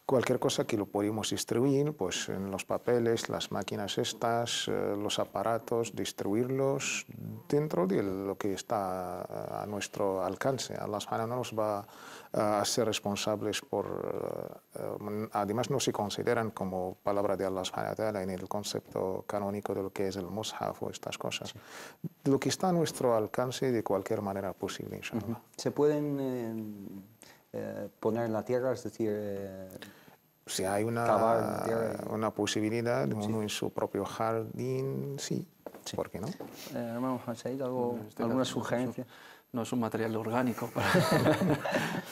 cualquier cosa que lo podemos distribuir, pues en los papeles, las máquinas estas, los aparatos, distribuirlos dentro de lo que está a nuestro alcance. Allah nos va a ser responsables por... Eh, además, no se consideran como palabra de Allah en el concepto canónico de lo que es el mushaf o estas cosas. Lo que está a nuestro alcance de cualquier manera posible, ¿Se pueden eh, eh, poner en la tierra? Es decir... si hay una, una posibilidad, uno en su propio jardín, sí. sí. ¿Por qué no? Eh,
hermano José, ¿alguna sugerencia? no es un material orgánico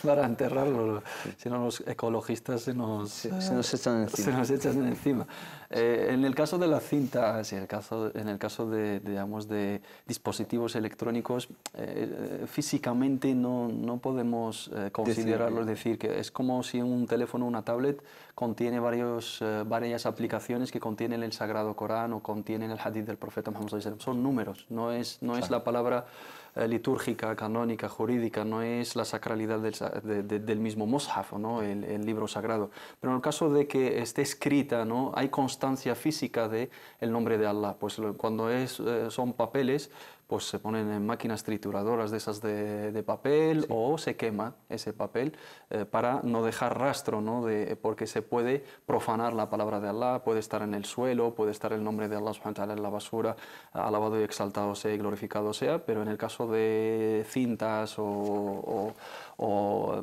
para, [laughs] enterrarlo, sino los ecologistas se nos, se, nos echan encima. Se nos encima. Eh, en el caso de la cinta, ah, el caso, en el caso de, digamos, de dispositivos electrónicos, eh, físicamente no, no podemos eh, considerarlo, es decir, que es como si un teléfono, una tablet, contiene varios, varias aplicaciones que contienen el Sagrado Corán o contienen el Hadith del Profeta vamos a decir Son números, no es, no es la palabra eh, litúrgica, canónica, jurídica, no es la sacralidad del, mismo Mushaf, ¿no? El, libro sagrado. Pero en el caso de que esté escrita, ¿no? hay constancia física de el nombre de Allah. Pues cuando es, eh, son papeles, pues se ponen en máquinas trituradoras de esas de, papel o se quema ese papel eh, para no dejar rastro, ¿no? De, eh, porque se puede profanar la palabra de Allah, puede estar en el suelo, puede estar el nombre de Allah en la basura, alabado y exaltado sea y glorificado sea, pero en el caso de cintas o,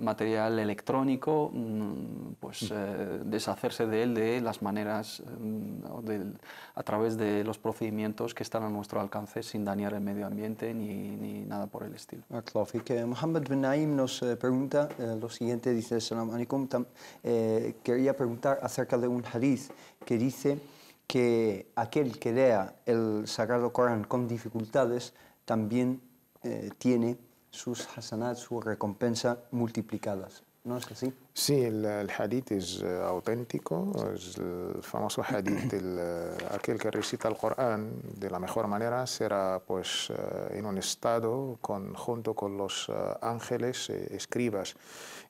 material electrónico, mm, pues mm. Eh, deshacerse de él de las maneras, mm, a través de los procedimientos que están a nuestro alcance sin dañar el medio ambiente ni, ni nada por el estilo. Mohammed
Ben Naim nos eh, pregunta eh, lo siguiente, dice, eh, quería preguntar acerca de un hadith que dice que aquel que lea el Sagrado Corán con dificultades también tiene sus hasanat, su recompensa multiplicadas.
¿No es así? Sí, el, hadith es eh, auténtico, es el famoso hadith, de eh, aquel que recita el Corán de la mejor manera será pues eh, en un estado junto con los ángeles escribas.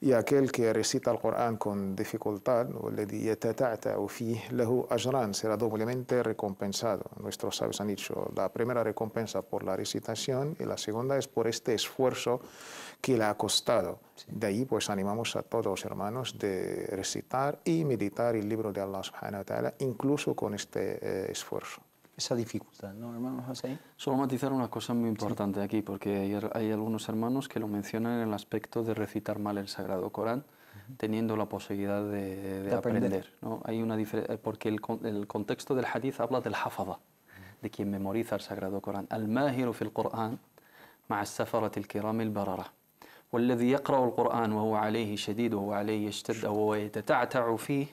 Y aquel que recita el Corán con dificultad, será doblemente recompensado. Nuestros sabios han dicho, la primera recompensa por la recitación y la segunda es por este esfuerzo que le ha costado. De ahí pues animamos a todos los hermanos de recitar y meditar el libro de Allah subhanahu wa ta'ala, incluso con este eh, esfuerzo. Esa dificultad, ¿no, hermano
Solo matizar una cosa muy importante aquí, porque hay, algunos hermanos que lo mencionan en el aspecto de recitar mal el Sagrado Corán, teniendo la posibilidad de, aprender. ¿no? Hay una eh, porque el, contexto del hadith habla del hafada, de quien memoriza el Sagrado Corán. Al-mahiru fil Corán, ma'as safarat al-kiram al-barara. والذي يقرأ القرآن وهو عليه شديد وهو عليه يشتد وهو يتتعتع فيه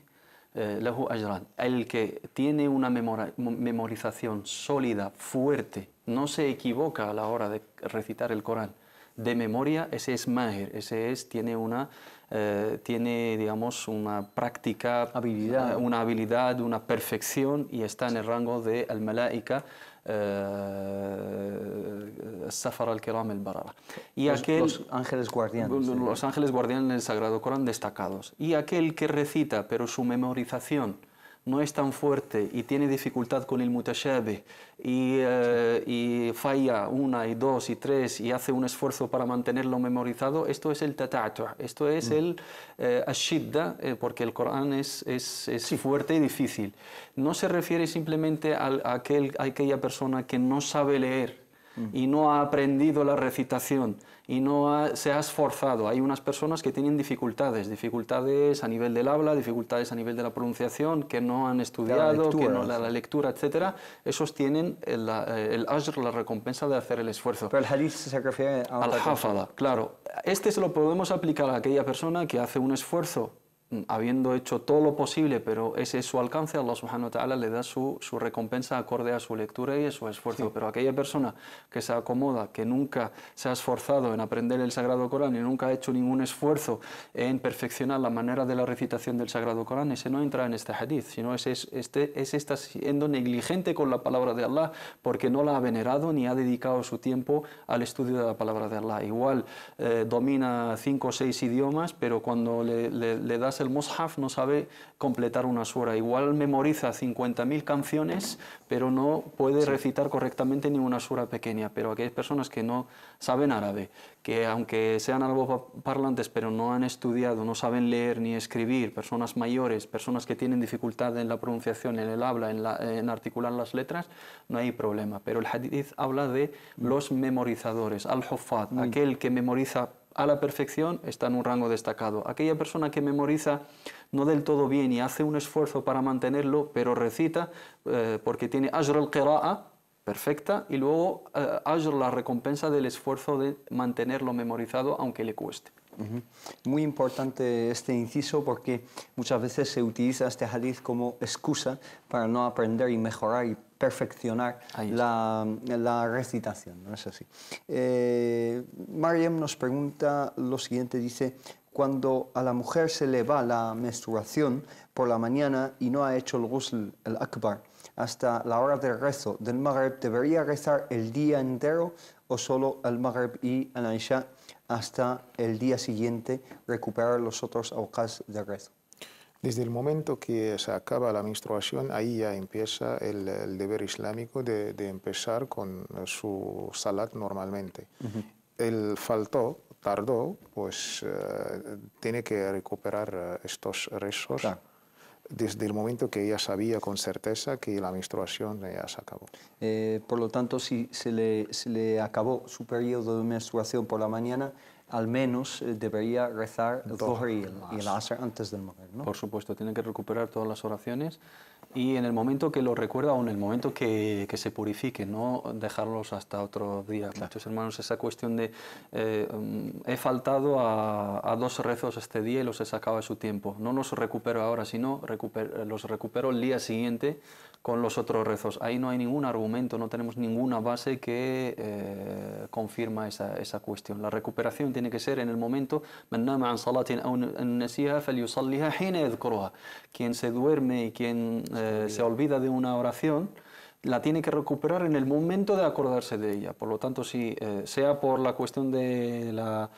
له ayran. El que tiene una memorización sólida, fuerte, no se equivoca a la hora de recitar el Corán. de memoria, ese es maher, ese es, tiene una, eh, tiene, digamos, una práctica, habilidad. Eh, una habilidad, una perfección y está en el rango de al-malaika, eh, Safar al-Kiram al-Barara. Y los, ángeles guardianes. Los ángeles guardianes del el Sagrado Corán destacados. Y aquel que recita, pero su memorización no es tan fuerte y tiene dificultad con el mutashabe, eh, y, falla una y dos y tres y hace un esfuerzo para mantenerlo memorizado, esto es el tata'tu', esto es el eh, ashidda, eh, porque el Corán es, fuerte y difícil. No se refiere simplemente aquel, a aquella persona que no sabe leer, y no ha aprendido la recitación y no se ha esforzado. Hay unas personas que tienen dificultades, dificultades a nivel del habla, dificultades a nivel de la pronunciación, que no han estudiado, que no, la, lectura, etc. Esos tienen el, la recompensa de hacer el esfuerzo. Pero el
hadith se refiere a... Al hafada,
claro. Este se lo podemos aplicar a aquella persona que hace un esfuerzo habiendo hecho todo lo posible, pero ese es su alcance, Allah subhanahu wa ta'ala le da su, su, recompensa acorde a su lectura y a su esfuerzo. Pero aquella persona que se acomoda, que nunca se ha esforzado en aprender el Sagrado Corán y nunca ha hecho ningún esfuerzo en perfeccionar la manera de la recitación del Sagrado Corán, ese no entra en este hadith, sino ese, es, este, es está siendo negligente con la palabra de Allah porque no la ha venerado ni ha dedicado su tiempo al estudio de la palabra de Allah. Igual eh, domina cinco o seis idiomas, pero cuando le, le das el Mushaf no sabe completar una sura. Igual memoriza 50.000 canciones, pero no puede recitar correctamente ni una sura pequeña. Pero aquellas personas que no saben árabe, que aunque sean parlantes pero no han estudiado, no saben leer ni escribir, personas mayores, personas que tienen dificultad en la pronunciación, en el habla, en, articular las letras, no hay problema. Pero el hadith habla de mm. los memorizadores, al-huffat, mm. aquel que memoriza a la perfección está en un rango destacado. Aquella persona que memoriza no del todo bien y hace un esfuerzo para mantenerlo, pero recita eh, porque tiene ajr al-qira'a, perfecta, y luego eh, la recompensa del esfuerzo de mantenerlo memorizado aunque le cueste.
Muy importante este inciso porque muchas veces se utiliza este hadith como excusa para no aprender y mejorar y perfeccionar la, recitación, ¿no es así? Eh, Mariam nos pregunta lo siguiente, dice, cuando a la mujer se le va la menstruación por la mañana y no ha hecho el ghusl, el akbar, hasta la hora del rezo del Maghreb, ¿debería rezar el día entero o solo el Maghreb y el hasta
el día siguiente recuperar los otros aukas de rezo? Desde el momento que se acaba la menstruación, ahí ya empieza el, deber islámico de, empezar con su salat normalmente. Él faltó, tardó, pues eh, tiene que recuperar eh, estos rezos. desde el momento que ella sabía con certeza que la menstruación ya se acabó. Eh,
por lo tanto, si se le, se le acabó su periodo de menstruación por la mañana, al
menos eh, debería rezar Dohr y el Asr antes del Maghrib. ¿no? Por supuesto, tiene que recuperar todas las oraciones y en el momento que lo recuerda o en el momento que, se purifique, no dejarlos hasta otro día. hermanos, esa cuestión de eh, mm, he faltado a, dos rezos este día y los he sacado de su tiempo. No los recupero ahora, sino los recupero el día siguiente con los otros rezos. Ahí no hay ningún argumento, no tenemos ninguna base que eh, confirma esa, cuestión. La recuperación tiene que ser en el momento. Quien se duerme y quien eh, se olvida de una oración, la tiene que recuperar en el momento de acordarse de ella. Por lo tanto, si eh, sea por la cuestión de la,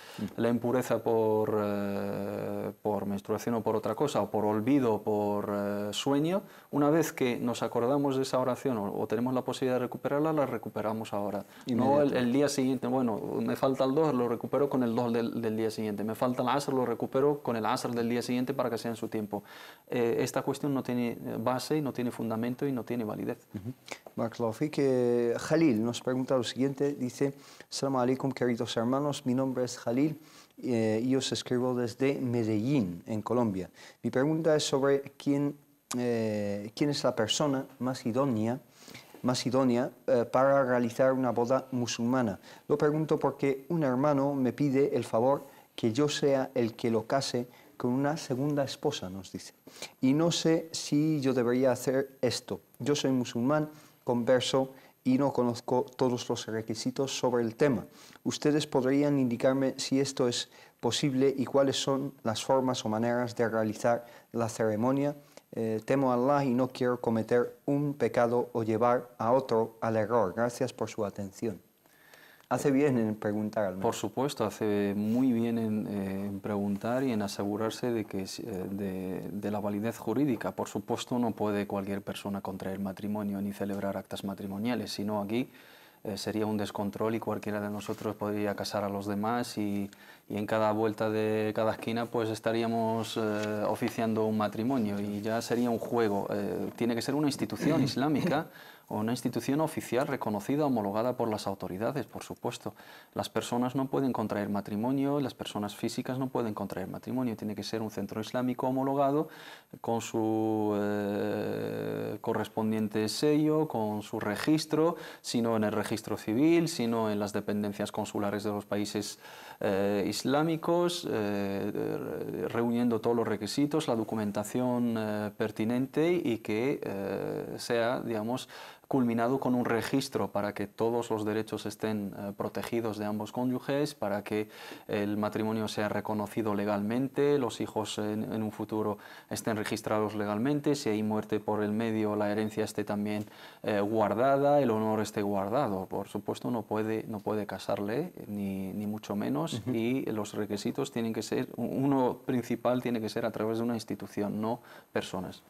impureza por, eh, por, menstruación o por otra cosa, o por olvido, por eh, sueño, una vez que nos acordamos de esa oración o, tenemos la posibilidad de recuperarla, la recuperamos ahora. Y no el, día siguiente, bueno, me falta el 2, lo recupero con el 2 del, día siguiente. Me falta el asr, lo recupero con el asr del día siguiente para que sea en su tiempo. esta cuestión no tiene base, no tiene fundamento y no tiene validez
que Jalil nos pregunta lo siguiente, dice, Salam alaikum queridos hermanos, mi nombre es Jalil eh, y os escribo desde Medellín, en Colombia. Mi pregunta es sobre quién, eh, quién es la persona más idónea, más idónea eh, para realizar una boda musulmana. Lo pregunto porque un hermano me pide el favor que yo sea el que lo case con una segunda esposa, nos dice. Y no sé si yo debería hacer esto. Yo soy musulmán converso y no conozco todos los requisitos sobre el tema. Ustedes podrían indicarme si esto es posible y cuáles son las formas o maneras de realizar la ceremonia. Eh, temo a Allah y no quiero cometer un pecado o llevar a otro al error. Gracias por su atención.
Hace bien en preguntar al menos. Por supuesto, hace muy bien en, eh, preguntar y en asegurarse de, que, eh, de, la validez jurídica. Por supuesto, no puede cualquier persona contraer matrimonio ni celebrar actas matrimoniales, sino aquí eh, sería un descontrol y cualquiera de nosotros podría casar a los demás y, en cada vuelta de cada esquina pues estaríamos oficiando un matrimonio y ya sería un juego. tiene que ser una institución [clears throat] islámica o una institución oficial reconocida, homologada por las autoridades, por supuesto. Las personas no pueden contraer matrimonio, las personas físicas no pueden contraer matrimonio, tiene que ser un centro islámico homologado con su eh, correspondiente sello, con su registro, sino en el registro civil, sino en las dependencias consulares de los países eh, islámicos, eh, reuniendo todos los requisitos, la documentación pertinente y que sea, digamos, culminado con un registro para que todos los derechos estén eh, protegidos de ambos cónyuges, para que el matrimonio sea reconocido legalmente, los hijos en, un futuro estén registrados legalmente, si hay muerte por el medio, la herencia esté también eh, guardada, el honor esté guardado. Por supuesto, no puede, no puede casarle, ni, ni mucho menos, y los requisitos tienen que ser, uno principal tiene que ser a través de una institución, no personas.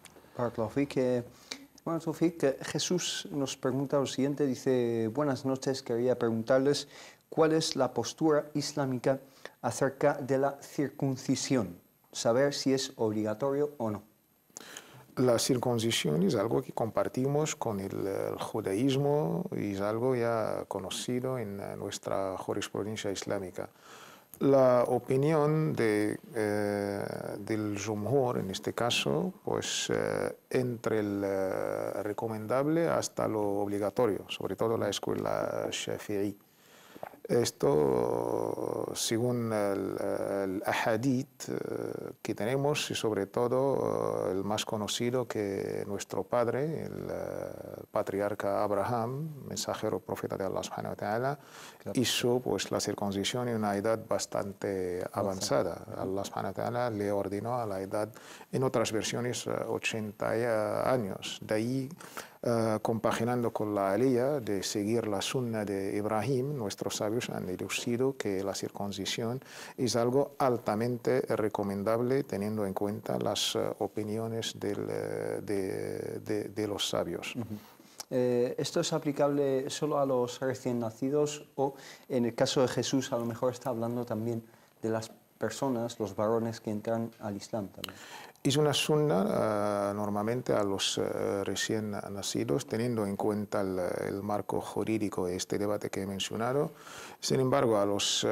Jesús nos pregunta lo siguiente, dice, buenas noches, quería preguntarles cuál es la postura islámica
acerca de la circuncisión, saber si es obligatorio o no. La circuncisión es algo que compartimos con el, el judaísmo y es algo ya conocido en eh, nuestra jurisprudencia islámica la opinión de, eh, del Jumhur, en este caso, pues eh, entre el eh, recomendable hasta lo obligatorio, sobre todo la escuela shafi'i. Esto, según el, el eh, que tenemos y sobre todo eh, el más conocido que nuestro padre, el, eh, patriarca Abraham, mensajero profeta de Allah subhanahu ta'ala, hizo pues, la circuncisión en una edad bastante avanzada. Allah subhanahu ta'ala le ordenó a la edad, en otras versiones, 80 años. De ahí eh, compaginando con la alía de seguir la sunna de Ibrahim, nuestros sabios han deducido que la circuncisión es algo altamente recomendable teniendo en cuenta las eh, opiniones eh, de, los sabios. ¿Esto es aplicable
solo a los recién nacidos o en el caso de Jesús a lo mejor está hablando también
de las personas, los varones que entran al Islam también? es una sunna eh, normalmente a los eh, recién nacidos, teniendo en cuenta el, marco jurídico de este debate que he mencionado. Sin embargo, a los eh,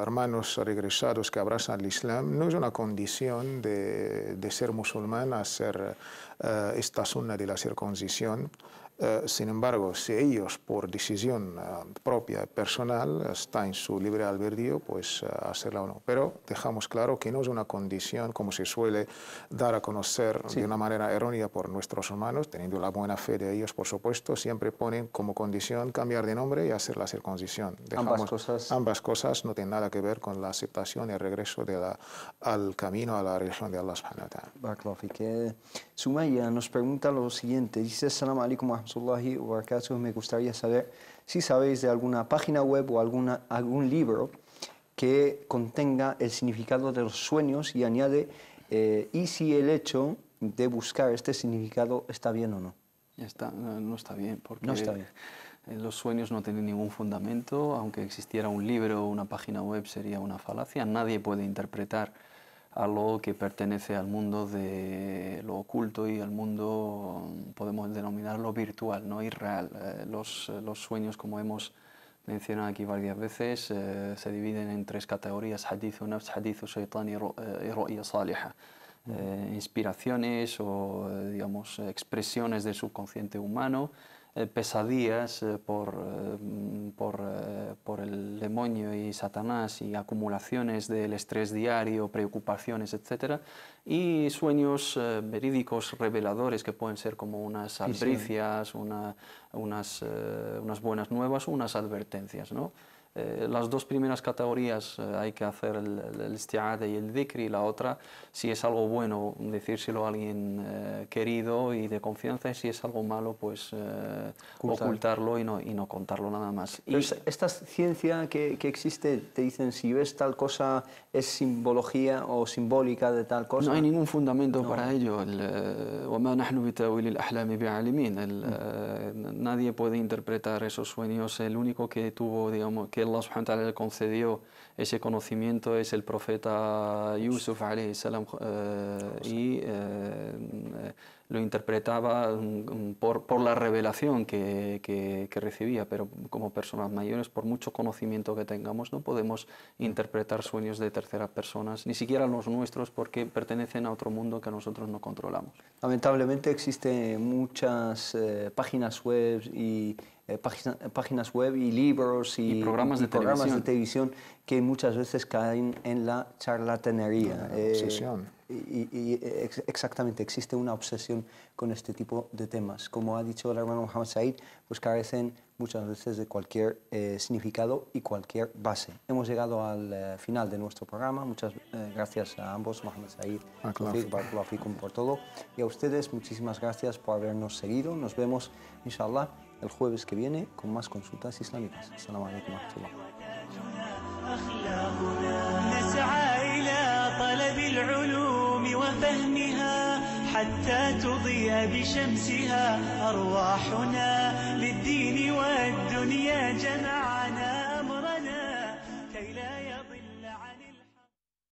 hermanos regresados que abrazan el Islam, no es una condición de, de ser musulmán hacer esta sunna de la circuncisión. Eh, sin embargo, si ellos por decisión eh, propia, personal, está en su libre albedrío, pues eh, hacerla o no. Pero dejamos claro que no es una condición como se suele dar a conocer de una manera errónea por nuestros humanos, teniendo la buena fe de ellos, por supuesto, siempre ponen como condición cambiar de nombre y hacer la circuncisión. ambas cosas. Ambas cosas no tienen nada que ver con la aceptación y el regreso de la, al camino a la religión de Allah subhanahu wa ta'ala.
Sumaya nos pregunta lo siguiente, dice, salam alaikum rahmatullahi o me gustaría saber si sabéis de alguna página web o alguna, algún libro que contenga el significado de los sueños y añade, eh, y si el hecho de buscar este significado está bien o no.
no, está bien, porque no está bien. Eh, los sueños no tienen ningún fundamento, aunque existiera un libro o una página web sería una falacia, nadie puede interpretar algo que pertenece al mundo de lo oculto y al mundo, podemos denominarlo virtual, no irreal. Eh, eh, los, sueños, como hemos mencionado aquí varias veces, eh, se dividen en tres categorías, hadith, nafs, hadith y, inspiraciones o, digamos, expresiones del subconsciente humano, eh, pesadillas eh, eh, por, el demonio y Satanás y acumulaciones del estrés diario, preocupaciones, etc. Y sueños verídicos reveladores que pueden ser como unas albricias, unas, buenas nuevas, unas advertencias. ¿no? Eh, las dos primeras categorías eh, hay que hacer el, el, y el dhikri, la otra si es algo bueno decírselo a alguien eh, querido y de confianza y si es algo malo pues ocultarlo y no, y no contarlo nada más.
esta ciencia que, que, existe, te dicen si ves tal cosa es simbología o simbólica de tal cosa. No hay
ningún fundamento para ello. El, mm. nadie puede interpretar esos sueños. El único que tuvo, digamos, que Allah subhanahu wa le concedió ese conocimiento es el profeta Yusuf salam, eh, y eh, lo interpretaba mm, mm, por, por la revelación que, que, recibía, pero como personas mayores, por mucho conocimiento que tengamos, no podemos interpretar sueños de terceras personas, ni siquiera los nuestros, porque pertenecen a otro mundo que nosotros no controlamos.
Lamentablemente existen muchas eh, páginas web y eh, páginas web y libros y, programas, de, televisión. que muchas veces caen en la charlatanería. La eh, obsesión. y, exactamente, existe una obsesión con este tipo de temas. Como ha dicho el hermano Mohamed Said, pues carecen muchas veces de cualquier eh, significado y cualquier base. Hemos llegado al final de nuestro programa. Muchas gracias a ambos, Mohamed Said, ah, Rafik, por todo. Y a ustedes, muchísimas gracias por habernos seguido. Nos vemos, inshallah. el jueves que viene con más consultas islámicas. Salam alaikum wa rahmatullah. حتى تضيء بشمسها أرواحنا للدين والدنيا جمعا